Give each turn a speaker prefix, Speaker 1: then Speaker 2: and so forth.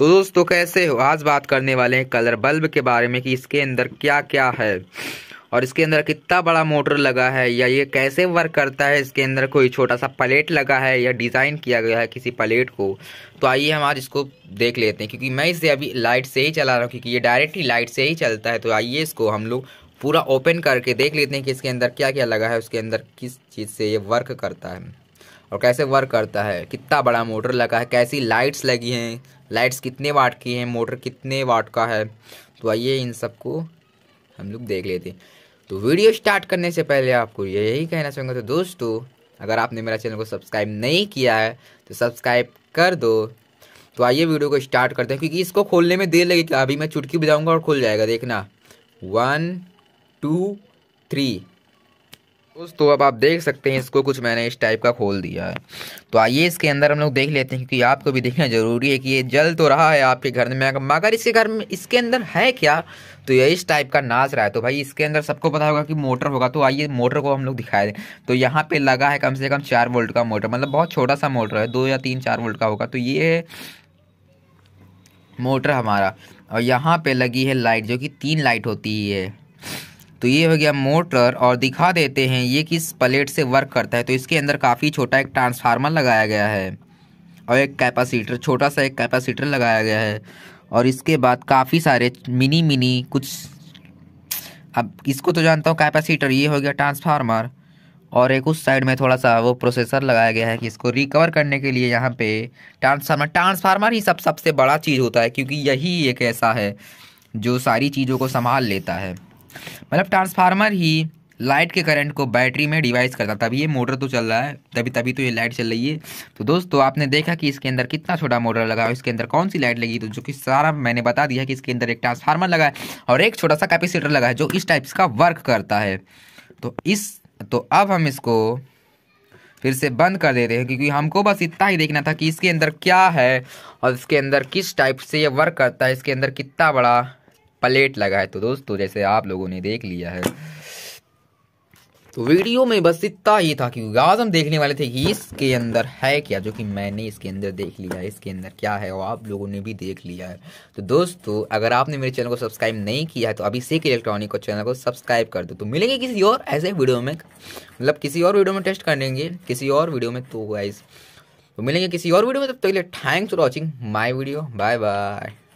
Speaker 1: तो दोस्तों कैसे हो आज बात करने वाले हैं कलर बल्ब के बारे में कि इसके अंदर क्या क्या है और इसके अंदर कितना बड़ा मोटर लगा है या ये कैसे वर्क करता है इसके अंदर कोई छोटा सा प्लेट लगा है या डिज़ाइन किया गया है किसी प्लेट को तो आइए हम आज इसको देख लेते हैं क्योंकि मैं इसे अभी लाइट से ही चला रहा हूँ क्योंकि ये डायरेक्टली लाइट से ही चलता है तो आइए इसको हम लोग पूरा ओपन करके देख लेते हैं कि इसके अंदर क्या क्या लगा है उसके अंदर किस चीज़ से ये वर्क करता है और कैसे वर्क करता है कितना बड़ा मोटर लगा है कैसी लाइट्स लगी हैं लाइट्स कितने वाट की हैं मोटर कितने वाट का है तो आइए इन सबको हम लोग देख लेते हैं तो वीडियो स्टार्ट करने से पहले आपको यही कहना चाहूँगा तो दोस्तों अगर आपने मेरा चैनल को सब्सक्राइब नहीं किया है तो सब्सक्राइब कर दो तो आइए वीडियो को स्टार्ट करते हैं क्योंकि इसको खोलने में देर लगेगी अभी मैं चुटकी बजाऊँगा और खुल जाएगा देखना वन टू थ्री दोस्तों अब आप देख सकते हैं इसको कुछ मैंने इस टाइप का खोल दिया है तो आइए इसके अंदर हम लोग देख लेते हैं क्योंकि आपको भी देखना जरूरी है कि ये जल तो रहा है आपके घर में मगर इसके घर में इसके अंदर है क्या तो ये इस टाइप का नाच रहा है तो भाई इसके अंदर सबको पता होगा कि मोटर होगा तो आइए मोटर को हम लोग दिखाए दें तो यहाँ पर लगा है कम से कम चार वोल्ट का मोटर मतलब बहुत छोटा सा मोटर है दो या तीन चार वोल्ट का होगा तो ये है मोटर हमारा और यहाँ पे लगी है लाइट जो कि तीन लाइट होती है तो ये हो गया मोटर और दिखा देते हैं ये किस प्लेट से वर्क करता है तो इसके अंदर काफ़ी छोटा एक ट्रांसफार्मर लगाया गया है और एक कैपेसिटर छोटा सा एक कैपेसिटर लगाया गया है और इसके बाद काफ़ी सारे मिनी मिनी कुछ अब इसको तो जानता हूँ कैपेसिटर ये हो गया ट्रांसफार्मर और एक उस साइड में थोड़ा सा वो प्रोसेसर लगाया गया है कि इसको रिकवर करने के लिए यहाँ पे ट्रांसफार्मर ट्रांसफार्मर ही सब सबसे बड़ा चीज़ होता है क्योंकि यही एक ऐसा है जो सारी चीज़ों को संभाल लेता है मतलब ट्रांसफार्मर ही लाइट के करंट को बैटरी में डिवाइस करता तभी ये मोटर तो चल रहा है तभी तभी तो ये लाइट चल रही है तो दोस्तों आपने देखा कि इसके अंदर कितना छोटा मोटर लगा है इसके अंदर कौन सी लाइट लगी तो जो कि सारा मैंने बता दिया कि इसके अंदर एक ट्रांसफार्मर लगा है और एक छोटा सा कैपेसिटर लगा है जो इस टाइप्स का वर्क करता है तो इस तो अब हम इसको फिर से बंद कर देते हैं क्योंकि हमको बस इतना ही देखना था कि इसके अंदर क्या है और इसके अंदर किस टाइप से ये वर्क करता है इसके अंदर कितना बड़ा प्लेट लगा है तो दोस्तों जैसे आप लोगों ने देख लिया है तो वीडियो में बस इतना ही था क्योंकि आज हम देखने वाले थे कि इसके अंदर है क्या जो कि मैंने इसके अंदर देख लिया है इसके अंदर क्या है और आप लोगों ने भी देख लिया है तो दोस्तों अगर आपने मेरे चैनल को सब्सक्राइब नहीं किया है तो सीख इलेक्ट्रॉनिक को चैनल को सब्सक्राइब कर दो तो मिलेंगे किसी और ऐसे वीडियो में मतलब किसी और वीडियो में टेस्ट कर लेंगे किसी और वीडियो में तो हुआ तो मिलेंगे किसी और वीडियो में तब तक के लिए thanks for watching my video bye bye